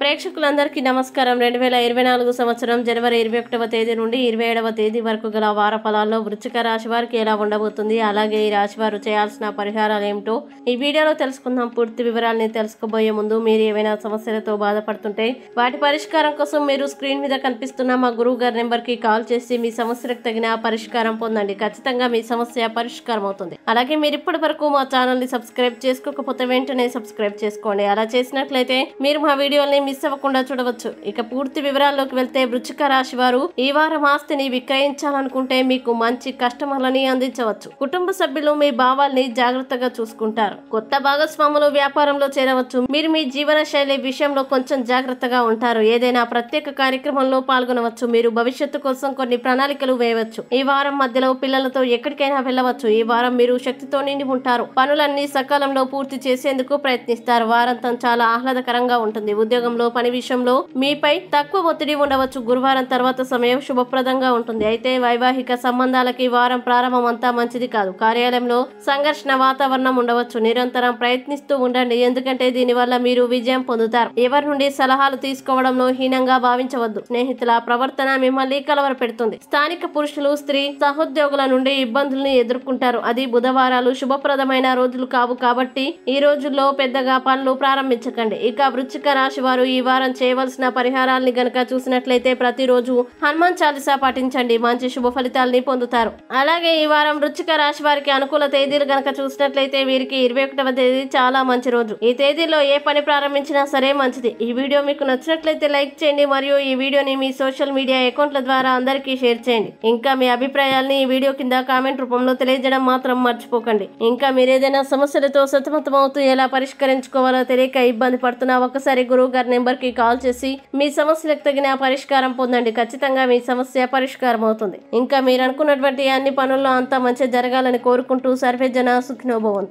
ప్రేక్షకులందరికీ నమస్కారం రెండు వేల ఇరవై నాలుగు సంవత్సరం జనవరి ఇరవై ఒకటవ తేదీ నుండి ఇరవై ఏడవ తేదీ వరకు గల వార ఫలాల్లో వృచ్చిక రాశి వారికి ఎలా ఉండబోతుంది అలాగే ఈ రాశి వారు చేయాల్సిన పరిహారాలు ఏమిటో ఈ వీడియోలో తెలుసుకుందాం పూర్తి వివరాలని తెలుసుకోబోయే ముందు మీరు ఏవైనా సమస్యలతో బాధపడుతుంటే వాటి పరిష్కారం కోసం మీరు స్క్రీన్ మీద కనిపిస్తున్న మా గురువు గారి నెంబర్కి కాల్ చేసి మీ సమస్యలకు తగిన పరిష్కారం పొందండి ఖచ్చితంగా మీ సమస్య పరిష్కారం అవుతుంది అలాగే మీరు ఇప్పటి వరకు మా ఛానల్ని సబ్స్క్రైబ్ చేసుకోకపోతే వెంటనే సబ్స్క్రైబ్ చేసుకోండి అలా చేసినట్లయితే మీరు మా వీడియో విషయాల్ని మిస్ అవ్వకుండా చూడవచ్చు ఇక పూర్తి వివరాల్లోకి వెళ్తే వృచ్చిక రాశి వారు ఈ వారం ఆస్తిని విక్రయించాలనుకుంటే మీకు మంచి కస్టమర్లని అందించవచ్చు కుటుంబ సభ్యులు మీ భావాల్ని జాగ్రత్తగా చూసుకుంటారు కొత్త భాగస్వాములు వ్యాపారంలో చేరవచ్చు మీరు మీ జీవన శైలి విషయంలో కొంచెం జాగ్రత్తగా ఉంటారు ఏదైనా ప్రత్యేక కార్యక్రమంలో పాల్గొనవచ్చు మీరు భవిష్యత్తు కోసం కొన్ని ప్రణాళికలు వేయవచ్చు ఈ వారం మధ్యలో పిల్లలతో ఎక్కడికైనా వెళ్ళవచ్చు ఈ వారం మీరు శక్తితో నిండి ఉంటారు పనులన్నీ సకాలంలో పూర్తి చేసేందుకు ప్రయత్నిస్తారు వారంతం చాలా ఆహ్లాదకరంగా ఉంటుంది ఉద్యోగ ఉద్యోగంలో పని విషయంలో మీపై తక్కువ ఒత్తిడి ఉండవచ్చు గురువారం తర్వాత సమయం శుభప్రదంగా ఉంటుంది అయితే వైవాహిక సంబంధాలకి వారం ప్రారంభం అంతా మంచిది కాదు కార్యాలయంలో సంఘర్షణ వాతావరణం ఉండవచ్చు నిరంతరం ప్రయత్నిస్తూ ఉండండి ఎందుకంటే దీనివల్ల మీరు విజయం పొందుతారు ఎవరి నుండి సలహాలు తీసుకోవడంలో హీనంగా భావించవద్దు స్నేహితుల ప్రవర్తన మిమ్మల్ని కలవర పెడుతుంది స్థానిక పురుషులు స్త్రీ సహోద్యోగుల నుండి ఇబ్బందుల్ని ఎదుర్కొంటారు అది బుధవారాలు శుభప్రదమైన రోజులు కావు కాబట్టి ఈ రోజుల్లో పెద్దగా పనులు ప్రారంభించకండి ఇక వృచ్చిక రాశి వారు ఈ వారం చేయవలసిన పరిహారాల్ని గనక చూసినట్లయితే ప్రతిరోజు హనుమాన్ చాలీసా పాటించండి మంచి శుభ ఫలితాల్ని పొందుతారు అలాగే ఈ వారం వృచ్చిక రాశి వారికి అనుకూల తేదీలు గనక చూసినట్లయితే వీరికి ఇరవై ఒకటవ తేదీ చాలా మంచి రోజు ఈ తేదీలో ఏ పని ప్రారంభించినా సరే మంచిది ఈ వీడియో మీకు నచ్చినట్లయితే లైక్ చేయండి మరియు ఈ వీడియోని మీ సోషల్ మీడియా అకౌంట్ల ద్వారా అందరికీ షేర్ చేయండి ఇంకా మీ అభిప్రాయాల్ని ఈ వీడియో కింద కామెంట్ రూపంలో తెలియజేయడం మాత్రం మర్చిపోకండి ఇంకా మీరేదైనా సమస్యలతో సతమతమవుతూ ఎలా పరిష్కరించుకోవాలో తెలియక ఇబ్బంది పడుతున్నా ఒకసారి గురువు గారి కి కాల్ చేసి మీ సమస్యలకు తగిన పరిష్కారం పొందండి ఖచ్చితంగా మీ సమస్య పరిష్కారం అవుతుంది ఇంకా మీరు అనుకున్నటువంటి అన్ని పనుల్లో అంతా మంచి జరగాలని కోరుకుంటూ సర్వే జన సుఖినోభవంతు